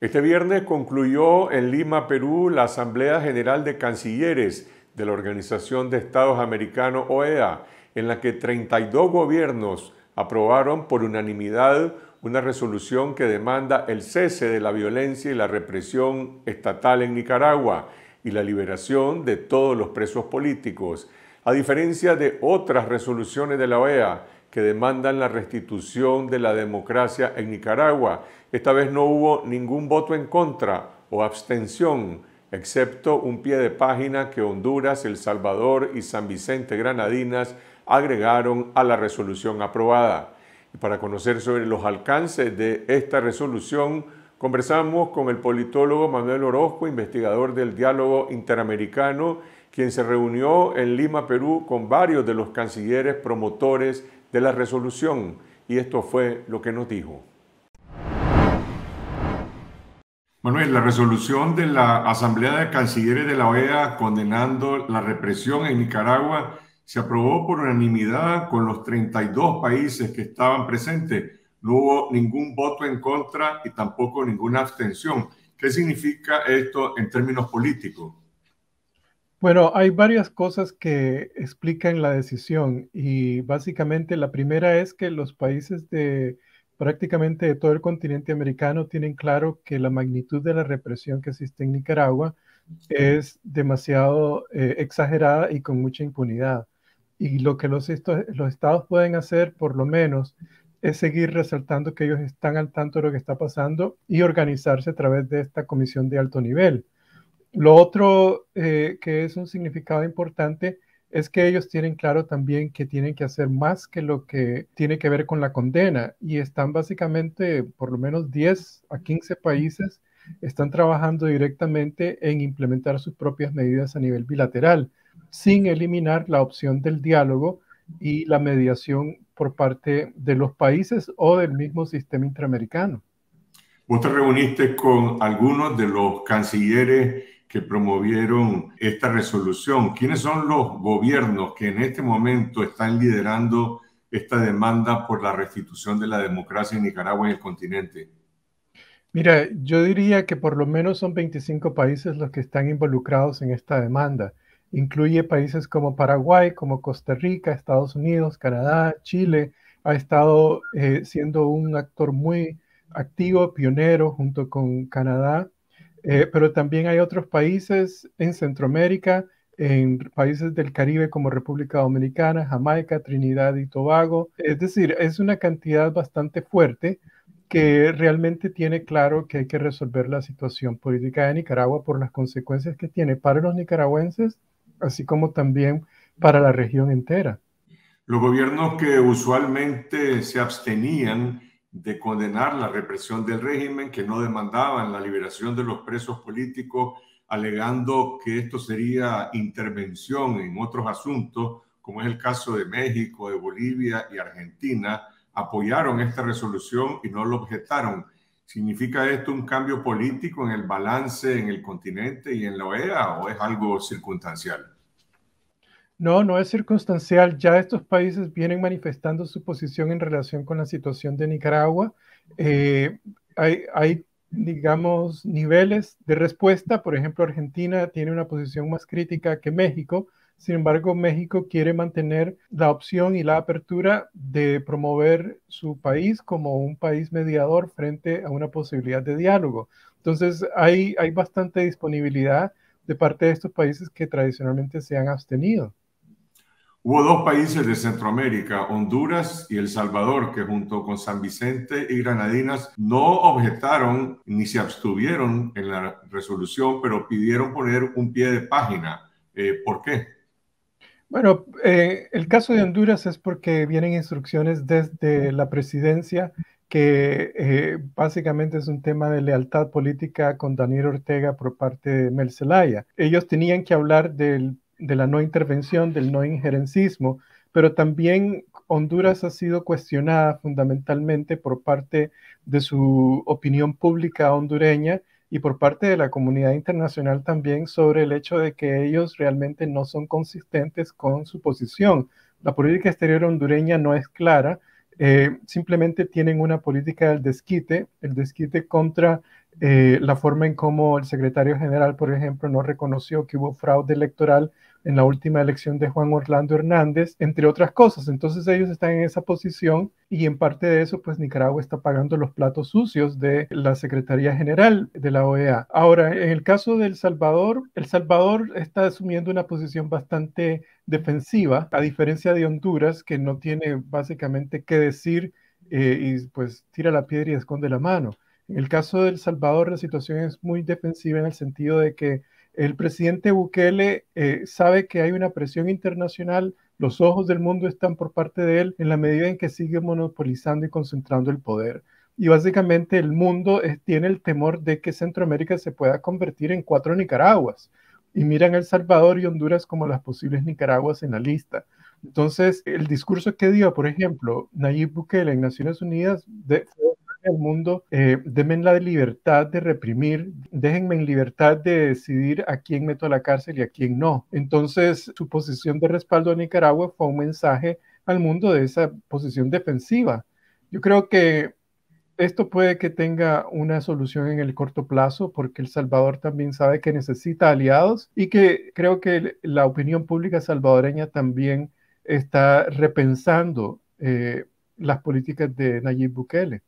Este viernes concluyó en Lima, Perú, la Asamblea General de Cancilleres de la Organización de Estados Americanos OEA, en la que 32 gobiernos aprobaron por unanimidad una resolución que demanda el cese de la violencia y la represión estatal en Nicaragua y la liberación de todos los presos políticos. A diferencia de otras resoluciones de la OEA, que demandan la restitución de la democracia en Nicaragua. Esta vez no hubo ningún voto en contra o abstención, excepto un pie de página que Honduras, El Salvador y San Vicente Granadinas agregaron a la resolución aprobada. para conocer sobre los alcances de esta resolución, conversamos con el politólogo Manuel Orozco, investigador del diálogo interamericano, quien se reunió en Lima, Perú, con varios de los cancilleres promotores de la resolución y esto fue lo que nos dijo. Manuel, la resolución de la Asamblea de Cancilleres de la OEA condenando la represión en Nicaragua se aprobó por unanimidad con los 32 países que estaban presentes. No hubo ningún voto en contra y tampoco ninguna abstención. ¿Qué significa esto en términos políticos? Bueno, hay varias cosas que explican la decisión y básicamente la primera es que los países de prácticamente de todo el continente americano tienen claro que la magnitud de la represión que existe en Nicaragua es demasiado eh, exagerada y con mucha impunidad. Y lo que los estados pueden hacer, por lo menos, es seguir resaltando que ellos están al tanto de lo que está pasando y organizarse a través de esta comisión de alto nivel lo otro eh, que es un significado importante es que ellos tienen claro también que tienen que hacer más que lo que tiene que ver con la condena y están básicamente por lo menos 10 a 15 países están trabajando directamente en implementar sus propias medidas a nivel bilateral, sin eliminar la opción del diálogo y la mediación por parte de los países o del mismo sistema interamericano. Vos te reuniste con algunos de los cancilleres que promovieron esta resolución? ¿Quiénes son los gobiernos que en este momento están liderando esta demanda por la restitución de la democracia en Nicaragua y el continente? Mira, yo diría que por lo menos son 25 países los que están involucrados en esta demanda. Incluye países como Paraguay, como Costa Rica, Estados Unidos, Canadá, Chile. Ha estado eh, siendo un actor muy activo, pionero, junto con Canadá eh, pero también hay otros países en Centroamérica, en países del Caribe como República Dominicana, Jamaica, Trinidad y Tobago. Es decir, es una cantidad bastante fuerte que realmente tiene claro que hay que resolver la situación política de Nicaragua por las consecuencias que tiene para los nicaragüenses, así como también para la región entera. Los gobiernos que usualmente se abstenían de condenar la represión del régimen, que no demandaban la liberación de los presos políticos, alegando que esto sería intervención en otros asuntos, como es el caso de México, de Bolivia y Argentina, apoyaron esta resolución y no lo objetaron. ¿Significa esto un cambio político en el balance en el continente y en la OEA o es algo circunstancial? No, no es circunstancial. Ya estos países vienen manifestando su posición en relación con la situación de Nicaragua. Eh, hay, digamos, niveles de respuesta. Por ejemplo, Argentina tiene una posición más crítica que México. Sin embargo, México quiere mantener la opción y la apertura de promover su país como un país mediador frente a una posibilidad de diálogo. Entonces, hay, hay bastante disponibilidad de parte de estos países que tradicionalmente se han abstenido. Hubo dos países de Centroamérica, Honduras y El Salvador, que junto con San Vicente y Granadinas no objetaron ni se abstuvieron en la resolución, pero pidieron poner un pie de página. Eh, ¿Por qué? Bueno, eh, el caso de Honduras es porque vienen instrucciones desde la presidencia que eh, básicamente es un tema de lealtad política con Daniel Ortega por parte de Mel Ellos tenían que hablar del de la no intervención, del no injerencismo, pero también Honduras ha sido cuestionada fundamentalmente por parte de su opinión pública hondureña y por parte de la comunidad internacional también sobre el hecho de que ellos realmente no son consistentes con su posición. La política exterior hondureña no es clara, eh, simplemente tienen una política del desquite, el desquite contra eh, la forma en cómo el secretario general, por ejemplo, no reconoció que hubo fraude electoral en la última elección de Juan Orlando Hernández, entre otras cosas. Entonces ellos están en esa posición y en parte de eso, pues Nicaragua está pagando los platos sucios de la Secretaría General de la OEA. Ahora, en el caso de El Salvador, El Salvador está asumiendo una posición bastante defensiva, a diferencia de Honduras, que no tiene básicamente qué decir eh, y pues tira la piedra y esconde la mano. En el caso de El Salvador, la situación es muy defensiva en el sentido de que el presidente Bukele eh, sabe que hay una presión internacional, los ojos del mundo están por parte de él en la medida en que sigue monopolizando y concentrando el poder. Y básicamente el mundo tiene el temor de que Centroamérica se pueda convertir en cuatro Nicaraguas. Y miran El Salvador y Honduras como las posibles Nicaraguas en la lista. Entonces, el discurso que dio, por ejemplo, Nayib Bukele en Naciones Unidas el mundo, eh, denme la libertad de reprimir, déjenme en libertad de decidir a quién meto a la cárcel y a quién no. Entonces, su posición de respaldo a Nicaragua fue un mensaje al mundo de esa posición defensiva. Yo creo que esto puede que tenga una solución en el corto plazo porque El Salvador también sabe que necesita aliados y que creo que la opinión pública salvadoreña también está repensando eh, las políticas de Nayib Bukele.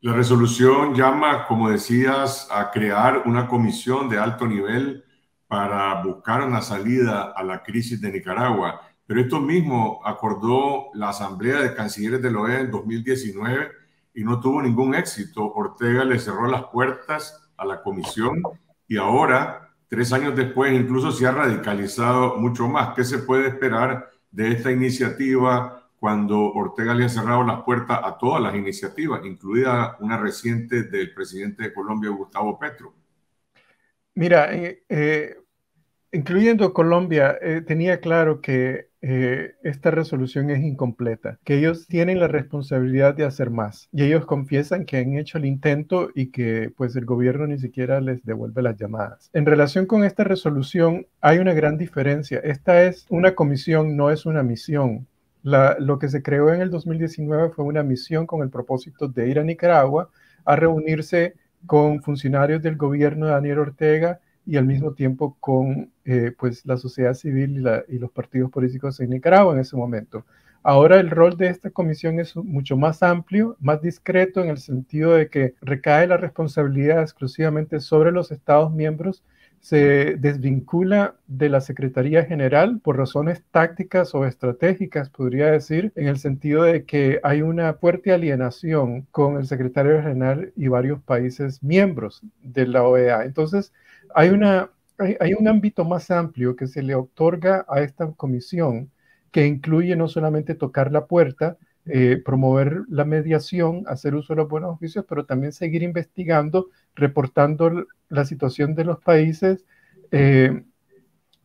La resolución llama, como decías, a crear una comisión de alto nivel para buscar una salida a la crisis de Nicaragua. Pero esto mismo acordó la Asamblea de Cancilleres de la OEA en 2019 y no tuvo ningún éxito. Ortega le cerró las puertas a la comisión y ahora, tres años después, incluso se ha radicalizado mucho más. ¿Qué se puede esperar de esta iniciativa cuando Ortega le ha cerrado las puertas a todas las iniciativas, incluida una reciente del presidente de Colombia, Gustavo Petro. Mira, eh, eh, incluyendo Colombia, eh, tenía claro que esta resolución es incompleta, que ellos tienen la responsabilidad de hacer más y ellos confiesan que han hecho el intento y que pues el gobierno ni siquiera les devuelve las llamadas. En relación con esta resolución hay una gran diferencia. Esta es una comisión, no es una misión lo que se creó en el 2019 fue una misión con el propósito de ir a Nicaragua a reunirse con funcionarios del gobierno de Daniel Ortega y al mismo tiempo con eh, pues, la sociedad civil y, y los partidos políticos en Nicaragua en ese momento. Ahora el rol de esta comisión es mucho más amplio, más discreto en el sentido de que recae la responsabilidad exclusivamente sobre los Estados miembros se desvincula de la Secretaría General por razones tácticas o estratégicas, podría decir, en el sentido de que hay una fuerte alienación con el secretario general y varios países miembros de la OEA. Entonces, hay, hay, un ámbito más amplio que se le otorga a esta comisión que incluye no solamente tocar la puerta, eh, promover la mediación, hacer uso de los buenos oficios, pero también seguir investigando, reportando la situación de los países, eh,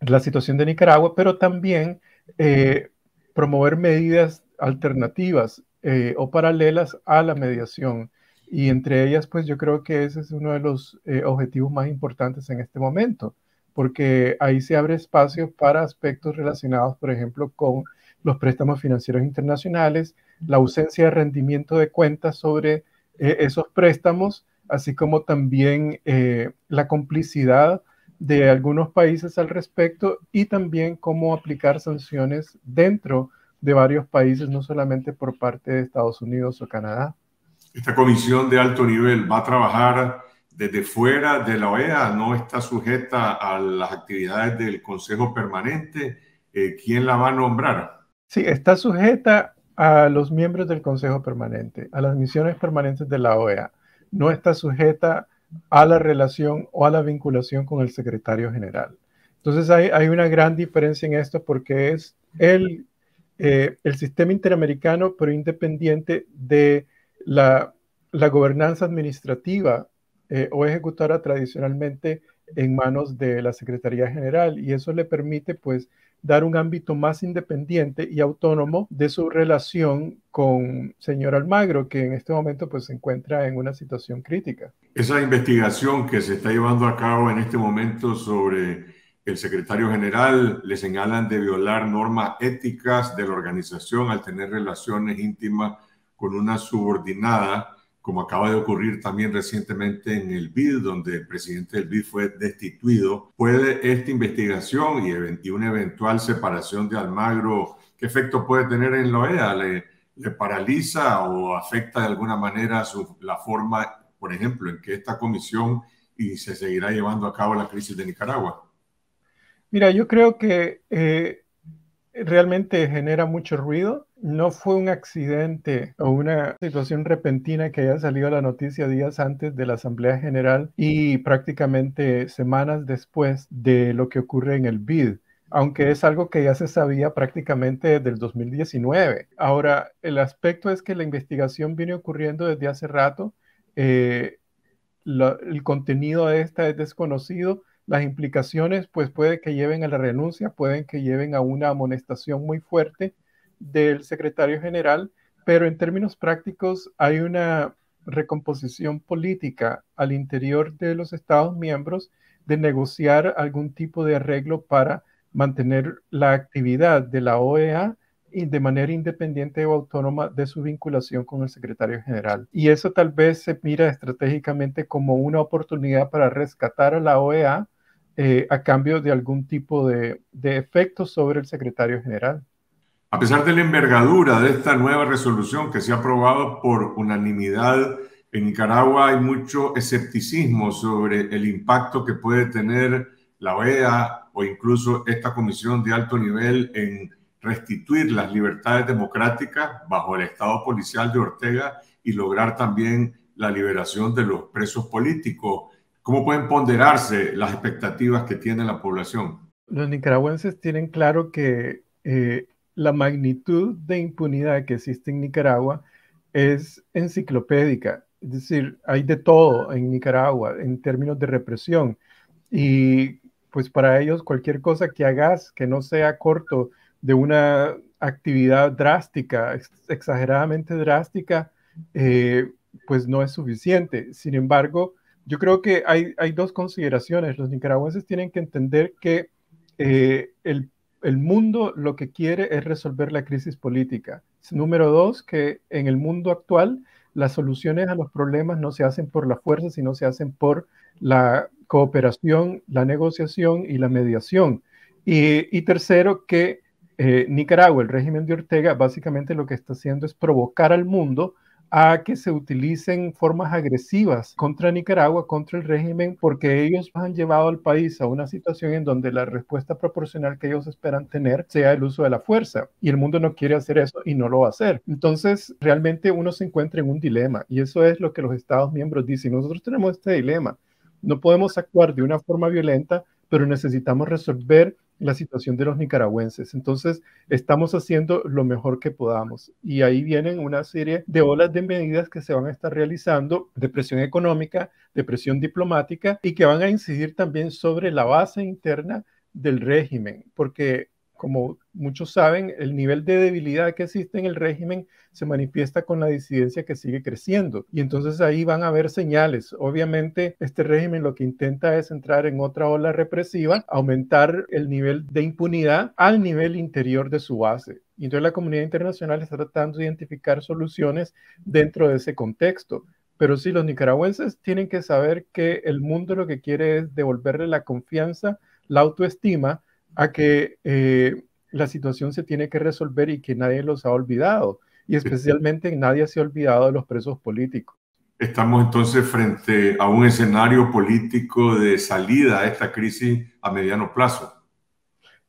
la situación de Nicaragua, pero también eh, promover medidas alternativas o paralelas a la mediación. Y entre ellas, pues yo creo que ese es uno de los objetivos más importantes en este momento, porque ahí se abre espacio para aspectos relacionados, por ejemplo, con los préstamos financieros internacionales, la ausencia de rendimiento de cuentas sobre eh, esos préstamos, así como también eh, la complicidad de algunos países al respecto y también cómo aplicar sanciones dentro de varios países, no solamente por parte de Estados Unidos o Canadá. Esta comisión de alto nivel va a trabajar desde fuera de la OEA, no está sujeta a las actividades del Consejo Permanente. Eh, ¿Quién la va a nombrar? Sí, está sujeta a los miembros del Consejo Permanente, a las misiones permanentes de la OEA. No está sujeta a la relación o a la vinculación con el secretario general. Entonces hay, una gran diferencia en esto porque es el, eh, el sistema interamericano, pero independiente de la, gobernanza administrativa eh, o ejecutada tradicionalmente en manos de la Secretaría General. Y eso le permite pues dar un ámbito más independiente y autónomo de su relación con señor Almagro, que en este momento pues, se encuentra en una situación crítica. Esa investigación que se está llevando a cabo en este momento sobre el secretario general, le señalan de violar normas éticas de la organización al tener relaciones íntimas con una subordinada como acaba de ocurrir también recientemente en el BID, donde el presidente del BID fue destituido, ¿puede esta investigación y, una eventual separación de Almagro, qué efecto puede tener en la OEA? ¿Le, paraliza o afecta de alguna manera la forma, por ejemplo, en que esta comisión y se seguirá llevando a cabo la crisis de Nicaragua? Mira, yo creo que eh, realmente genera mucho ruido no fue un accidente o una situación repentina que haya salido a la noticia días antes de la Asamblea General y prácticamente semanas después de lo que ocurre en el BID aunque es algo que ya se sabía prácticamente desde el 2019. Ahora, el aspecto es que la investigación viene ocurriendo desde hace rato, eh, el contenido de esta es desconocido, las implicaciones pues puede que lleven a la renuncia, pueden que lleven a una amonestación muy fuerte del secretario general, pero en términos prácticos hay una recomposición política al interior de los Estados miembros de negociar algún tipo de arreglo para mantener la actividad de la OEA de manera independiente o autónoma de su vinculación con el secretario general. Y eso tal vez se mira estratégicamente como una oportunidad para rescatar a la OEA eh, a cambio de algún tipo de, de efecto sobre el secretario general. A pesar de la envergadura de esta nueva resolución que se ha aprobado por unanimidad en Nicaragua, hay mucho escepticismo sobre el impacto que puede tener la OEA o incluso esta comisión de alto nivel en restituir las libertades democráticas bajo el Estado policial de Ortega y lograr también la liberación de los presos políticos. ¿Cómo pueden ponderarse las expectativas que tiene la población? Los nicaragüenses tienen claro que eh, la magnitud de impunidad que existe en Nicaragua es enciclopédica. Es decir, hay de todo en Nicaragua en términos de represión. Y pues para ellos cualquier cosa que hagas que no sea corto de una actividad drástica, exageradamente drástica, eh, pues no es suficiente. Sin embargo, yo creo que hay, hay dos consideraciones. Los nicaragüenses tienen que entender que eh, el el mundo lo que quiere es resolver la crisis política. Número dos, que en el mundo actual las soluciones a los problemas no se hacen por la fuerza, sino se hacen por la cooperación, la negociación y la mediación. Y, tercero, que eh, Nicaragua, el régimen de Ortega, básicamente lo que está haciendo es provocar al mundo a que se utilicen formas agresivas contra Nicaragua, contra el régimen, porque ellos han llevado al país a una situación en donde la respuesta proporcional que ellos esperan tener sea el uso de la fuerza. Y el mundo no quiere hacer eso y no lo va a hacer. Entonces, realmente uno se encuentra en un dilema y eso es lo que los Estados miembros dicen. Nosotros tenemos este dilema. No podemos actuar de una forma violenta, pero necesitamos resolver la situación de los nicaragüenses. Entonces, estamos haciendo lo mejor que podamos. Y ahí vienen una serie de olas de medidas que se van a estar realizando de presión económica, de presión diplomática y que van a incidir también sobre la base interna del régimen, porque como muchos saben, el nivel de debilidad que existe en el régimen se manifiesta con la disidencia que sigue creciendo. Y entonces ahí van a haber señales. Obviamente, este régimen lo que intenta es entrar en otra ola represiva, aumentar el nivel de impunidad al nivel interior de su base. Y entonces la comunidad internacional está tratando de identificar soluciones dentro de ese contexto. Pero sí, los nicaragüenses tienen que saber que el mundo lo que quiere es devolverle la confianza, la autoestima a que eh, la situación se tiene que resolver y que nadie los ha olvidado, y especialmente nadie se ha olvidado de los presos políticos. Estamos entonces frente a un escenario político de salida a esta crisis a mediano plazo.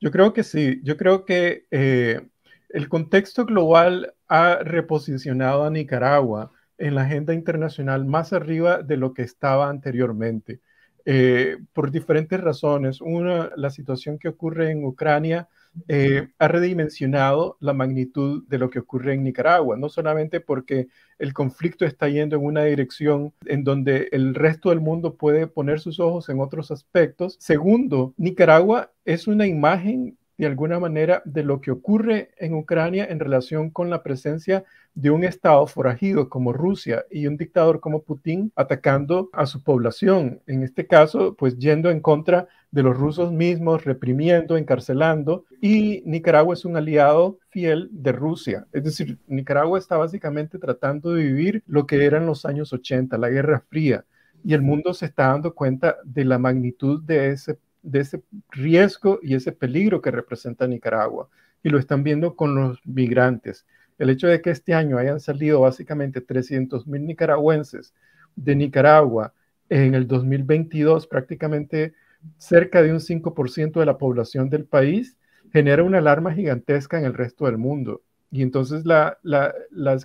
Yo creo que sí, yo creo que eh, el contexto global ha reposicionado a Nicaragua en la agenda internacional más arriba de lo que estaba anteriormente. Eh, por diferentes razones. Una, la situación que ocurre en Ucrania eh, ha redimensionado la magnitud de lo que ocurre en Nicaragua, no solamente porque el conflicto está yendo en una dirección en donde el resto del mundo puede poner sus ojos en otros aspectos. Segundo, Nicaragua es una imagen de alguna manera de lo que ocurre en Ucrania en relación con la presencia de un Estado forajido como Rusia y un dictador como Putin atacando a su población, en este caso, pues yendo en contra de los rusos mismos, reprimiendo, encarcelando, y Nicaragua es un aliado fiel de Rusia. Es decir, Nicaragua está básicamente tratando de vivir lo que eran los años 80, la Guerra Fría, y el mundo se está dando cuenta de la magnitud de ese de ese riesgo y ese peligro que representa Nicaragua. Y lo están viendo con los migrantes. El hecho de que este año hayan salido básicamente 300 mil nicaragüenses de Nicaragua en el 2022, prácticamente cerca de un 5% de la población del país, genera una alarma gigantesca en el resto del mundo. Y entonces la,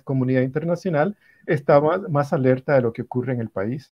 comunidad internacional está más, más alerta de lo que ocurre en el país.